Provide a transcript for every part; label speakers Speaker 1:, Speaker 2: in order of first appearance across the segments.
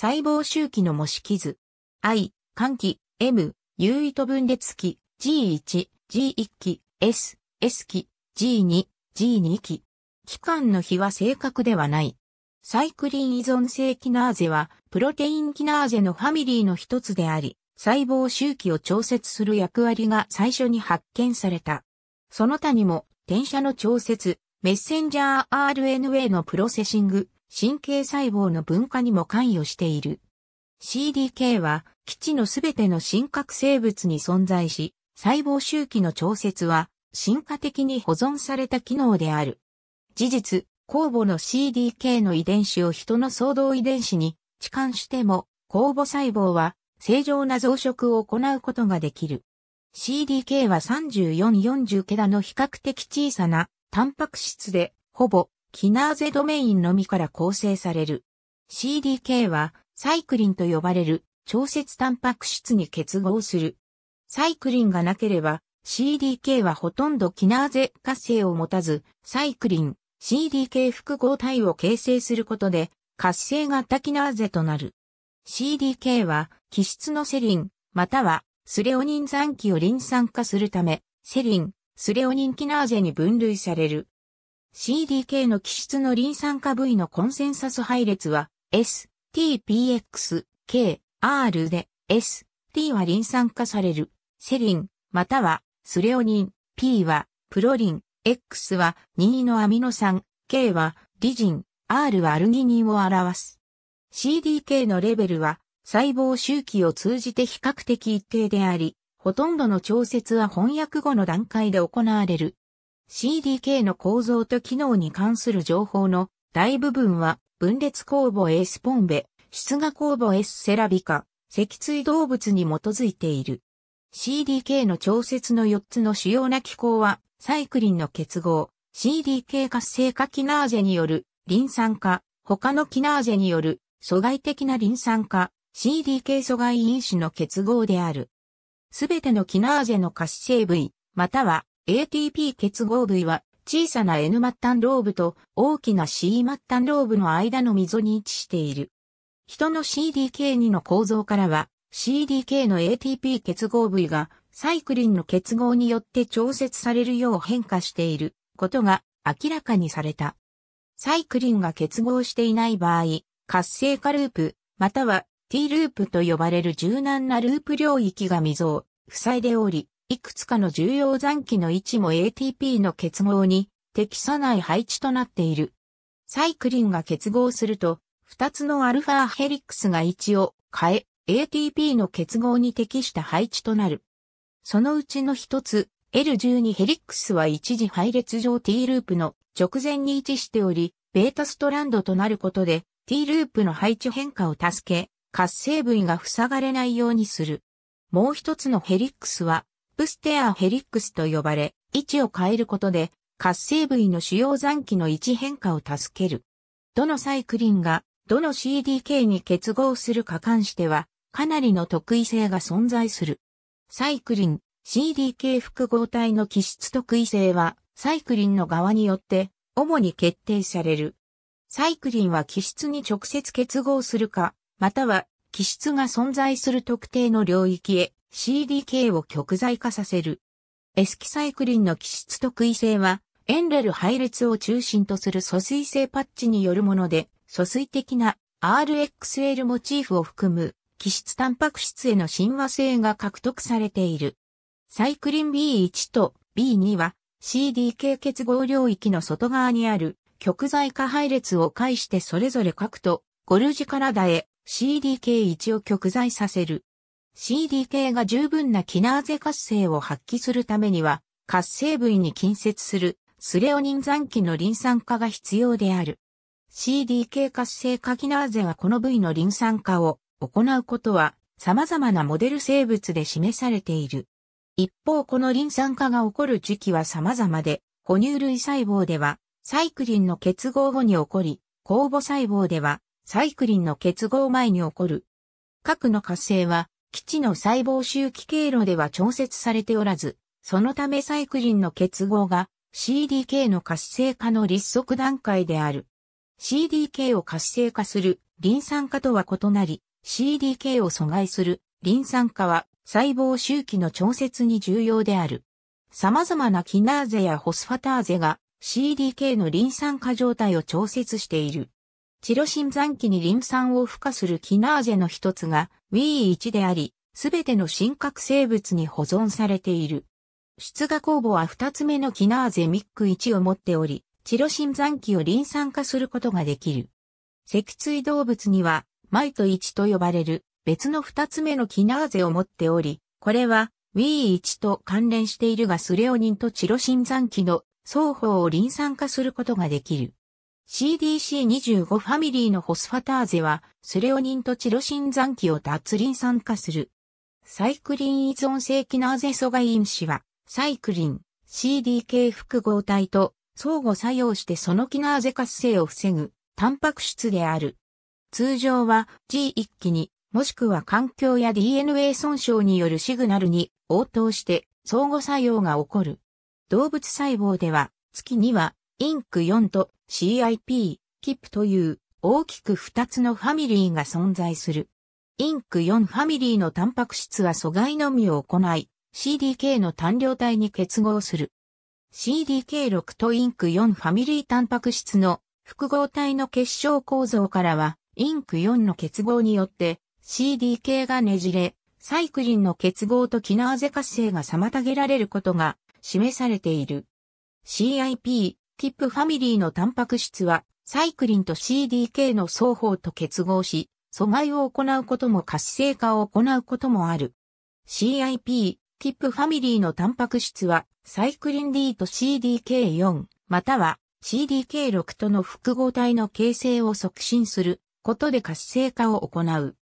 Speaker 1: 細胞周期の模式図。I、換気、M、有意と分裂期、G1、G1 期、S、S 期、G2、G2 期。期間の比は正確ではない。サイクリン依存性キナーゼは、プロテインキナーゼのファミリーの一つであり、細胞周期を調節する役割が最初に発見された。その他にも、転写の調節、メッセンジャー RNA のプロセシング、神経細胞の分化にも関与している。CDK は基地のすべての真核生物に存在し、細胞周期の調節は進化的に保存された機能である。事実、酵母の CDK の遺伝子を人の相動遺伝子に置換しても、酵母細胞は正常な増殖を行うことができる。CDK は3440桁の比較的小さなタンパク質で、ほぼキナーゼドメインのみから構成される。CDK はサイクリンと呼ばれる調節タンパク質に結合する。サイクリンがなければ CDK はほとんどキナーゼ活性を持たず、サイクリン、CDK 複合体を形成することで活性型キナーゼとなる。CDK は気質のセリン、またはスレオニン残機をリン酸化するため、セリン、スレオニンキナーゼに分類される。CDK の基質のリン酸化部位のコンセンサス配列は S、T、PX、K、R で S、T はリン酸化される、セリン、またはスレオニン、P はプロリン、X は任意のアミノ酸、K はリジン、R はアルギニンを表す。CDK のレベルは細胞周期を通じて比較的一定であり、ほとんどの調節は翻訳後の段階で行われる。CDK の構造と機能に関する情報の大部分は分裂酵母 A スポンベ、出芽酵母 S セラビカ、脊椎動物に基づいている。CDK の調節の4つの主要な機構は、サイクリンの結合、CDK 活性化キナーゼによるリン酸化、他のキナーゼによる阻害的なリン酸化、CDK 阻害因子の結合である。すべてのキナーゼの活性部位、または ATP 結合部位は小さな N 末端ローブと大きな C 末端ローブの間の溝に位置している。人の CDK2 の構造からは CDK の ATP 結合部位がサイクリンの結合によって調節されるよう変化していることが明らかにされた。サイクリンが結合していない場合、活性化ループ、または T ループと呼ばれる柔軟なループ領域が溝を塞いでおり、いくつかの重要残機の位置も ATP の結合に適さない配置となっている。サイクリンが結合すると、二つのアルファヘリックスが位置を変え、ATP の結合に適した配置となる。そのうちの一つ、L12 ヘリックスは一時配列上 T ループの直前に位置しており、ベータストランドとなることで T ループの配置変化を助け、活性部位が塞がれないようにする。もう一つのヘリックスはプステアヘリックスと呼ばれ、位置を変えることで、活性部位の主要残機の位置変化を助ける。どのサイクリンが、どの CDK に結合するか関しては、かなりの特異性が存在する。サイクリン、CDK 複合体の基質特異性は、サイクリンの側によって、主に決定される。サイクリンは基質に直接結合するか、または、基質が存在する特定の領域へ CDK を極材化させる。エスキサイクリンの基質特異性は、エンレル配列を中心とする疎水性パッチによるもので、疎水的な RXL モチーフを含む、基質タンパク質への親和性が獲得されている。サイクリン B1 と B2 は CDK 結合領域の外側にある極材化配列を介してそれぞれ核とゴルジカラダへ CDK1 を極材させる。CDK が十分なキナーゼ活性を発揮するためには、活性部位に近接するスレオニン残機のリン酸化が必要である。CDK 活性化キナーゼはこの部位のリン酸化を行うことは様々なモデル生物で示されている。一方このリン酸化が起こる時期は様々で、哺乳類細胞ではサイクリンの結合後に起こり、酵母細胞ではサイクリンの結合前に起こる。核の活性は基地の細胞周期経路では調節されておらず、そのためサイクリンの結合が CDK の活性化の立足段階である。CDK を活性化するリン酸化とは異なり、CDK を阻害するリン酸化は細胞周期の調節に重要である。様々なキナーゼやホスファターゼが CDK のリン酸化状態を調節している。チロシン残機にリン酸を付加するキナーゼの一つが W1 であり、すべての真核生物に保存されている。出芽酵母は二つ目のキナーゼミック1を持っており、チロシン残機をリン酸化することができる。脊椎動物には、マイト1と呼ばれる別の二つ目のキナーゼを持っており、これは W1 と関連しているがスレオニンとチロシン残機の双方をリン酸化することができる。CDC25 ファミリーのホスファターゼは、スレオニンとチロシン残機を脱輪酸化する。サイクリン依存性キナーゼ阻害因子は、サイクリン、CDK 複合体と相互作用してそのキナーゼ活性を防ぐ、タンパク質である。通常は G1 期に、もしくは環境や DNA 損傷によるシグナルに応答して相互作用が起こる。動物細胞では、月にはインク4と CIP、KIP という大きく2つのファミリーが存在する。インク4ファミリーのタンパク質は阻害のみを行い、CDK の単量体に結合する。CDK6 とインク4ファミリータンパク質の複合体の結晶構造からは、インク4の結合によって CDK がねじれ、サイクリンの結合とキナーゼ活性が妨げられることが示されている。CIP、ティップファミリーのタンパク質は、サイクリンと CDK の双方と結合し、阻害を行うことも活性化を行うこともある。CIP、ティップファミリーのタンパク質は、サイクリン D と CDK4、または CDK6 との複合体の形成を促進することで活性化を行う。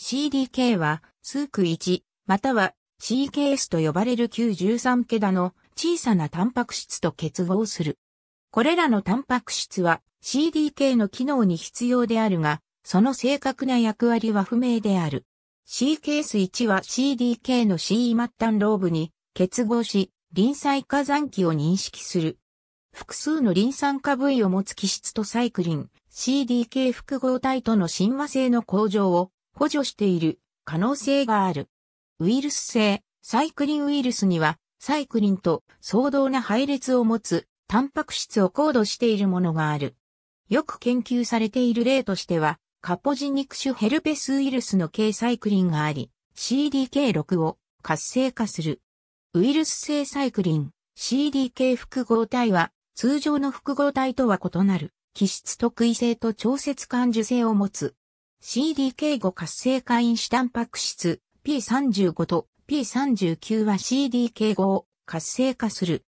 Speaker 1: CDK は、スーク1、または CKS と呼ばれる9 1 3ケダの小さなタンパク質と結合する。これらのタンパク質は CDK の機能に必要であるが、その正確な役割は不明である。C ケース1は CDK の C 末端ローブに結合し、臨細化残機を認識する。複数の臨酸化部位を持つ基質とサイクリン、CDK 複合体との親和性の向上を補助している可能性がある。ウイルス性、サイクリンウイルスには、サイクリンと相当な配列を持つタンパク質を高度しているものがある。よく研究されている例としては、カポジニク種ヘルペスウイルスの K サイクリンがあり、CDK6 を活性化する。ウイルス性サイクリン、CDK 複合体は、通常の複合体とは異なる、気質特異性と調節感受性を持つ。CDK5 活性化因子タンパク質 P35 と P39 は CDK5 を活性化する。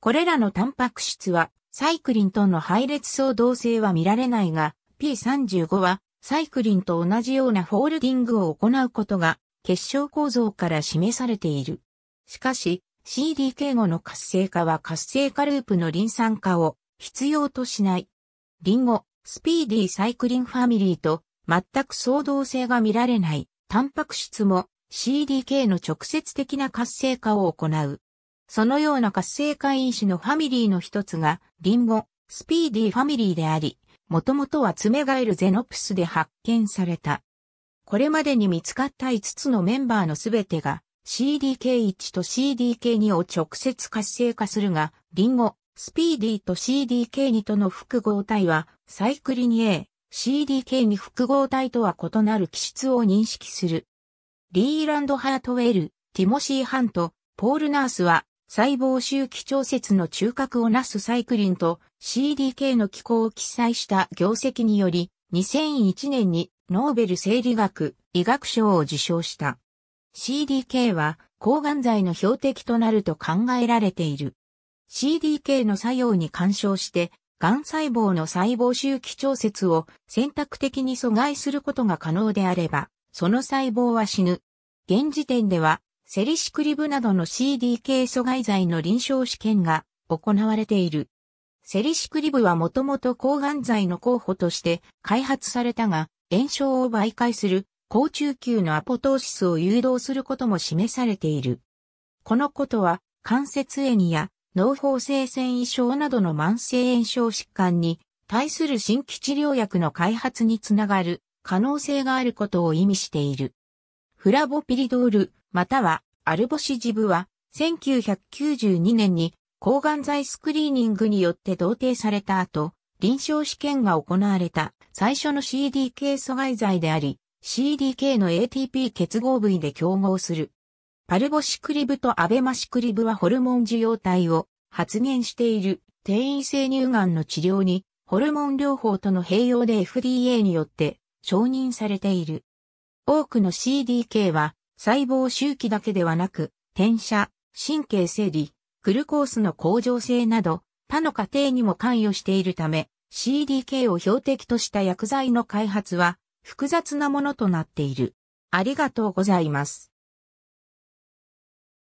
Speaker 1: これらのタンパク質はサイクリンとの配列相同性は見られないが、P35 はサイクリンと同じようなフォールディングを行うことが結晶構造から示されている。しかし、CDK5 の活性化は活性化ループのリン酸化を必要としない。リンゴ、スピーディーサイクリンファミリーと全く相同性が見られないタンパク質も CDK の直接的な活性化を行う。そのような活性化因子のファミリーの一つが、リンゴ、スピーディーファミリーであり、もともとはツメガエルゼノプスで発見された。これまでに見つかった5つのメンバーのすべてが CDK1 と CDK2 を直接活性化するが、リンゴ、スピーディーと CDK2 との複合体は、サイクリニ A、CDK2 複合体とは異なる基質を認識する。リーランド・ハートウェル、ティモシー・ハント、ポール・ナースは細胞周期調節の中核をなすサイクリンと CDK の機構を記載した業績により、2001年にノーベル生理学医学賞を受賞した。CDK は抗がん剤の標的となると考えられている。CDK の作用に干渉して、がん細胞の細胞周期調節を選択的に阻害することが可能であれば、その細胞は死ぬ。現時点ではセリシクリブなどの CDK 阻害剤の臨床試験が行われている。セリシクリブはもともと抗がん剤の候補として開発されたが、炎症を媒介する高中級のアポトーシスを誘導することも示されている。このことは、関節炎や脳包性繊維症などの慢性炎症疾患に対する新規治療薬の開発につながる可能性があることを意味している。フラボピリドール、またはアルボシジブは1992年に抗がん剤スクリーニングによって同定された後、臨床試験が行われた最初の CDK 阻害剤であり、CDK の ATP 結合部位で競合する。パルボシクリブとアベマシクリブはホルモン受容体を発現している転移性乳がんの治療にホルモン療法との併用で FDA によって承認されている。多くの CDK は細胞周期だけではなく、転写、神経整理、グルコースの向上性など、他の過程にも関与しているため、CDK を標的とした薬剤の開発は複雑なものとなっている。ありがとうございます。